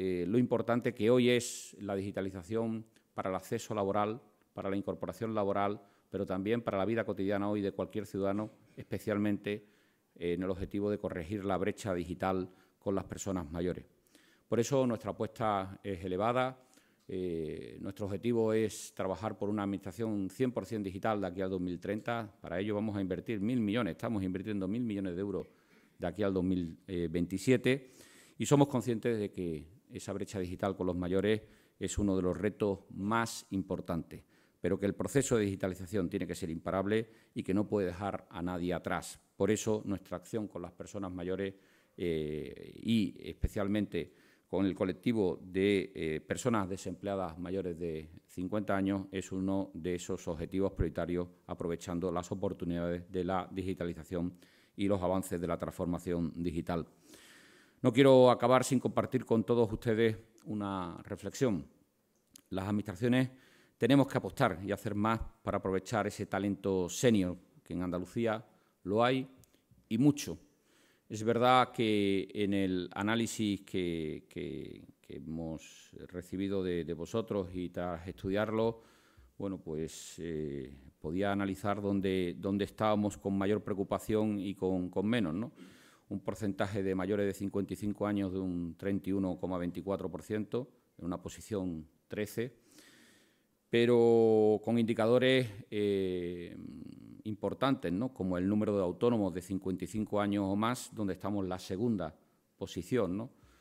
Eh, lo importante que hoy es la digitalización para el acceso laboral, para la incorporación laboral, pero también para la vida cotidiana hoy de cualquier ciudadano, especialmente eh, en el objetivo de corregir la brecha digital con las personas mayores. Por eso nuestra apuesta es elevada. Eh, nuestro objetivo es trabajar por una administración 100% digital de aquí al 2030. Para ello vamos a invertir mil millones, estamos invirtiendo mil millones de euros de aquí al 2027 y somos conscientes de que esa brecha digital con los mayores es uno de los retos más importantes, pero que el proceso de digitalización tiene que ser imparable y que no puede dejar a nadie atrás. Por eso nuestra acción con las personas mayores eh, y especialmente con el colectivo de eh, personas desempleadas mayores de 50 años es uno de esos objetivos prioritarios, aprovechando las oportunidades de la digitalización y los avances de la transformación digital. No quiero acabar sin compartir con todos ustedes una reflexión. Las administraciones tenemos que apostar y hacer más para aprovechar ese talento senior, que en Andalucía lo hay y mucho. Es verdad que en el análisis que, hemos recibido de, vosotros y tras estudiarlo, bueno, pues eh, podía analizar dónde, estábamos con mayor preocupación y con, con menos, ¿no? un porcentaje de mayores de 55 años de un 31,24%, en una posición 13, pero con indicadores eh, importantes, ¿no? como el número de autónomos de 55 años o más, donde estamos la segunda posición. ¿no?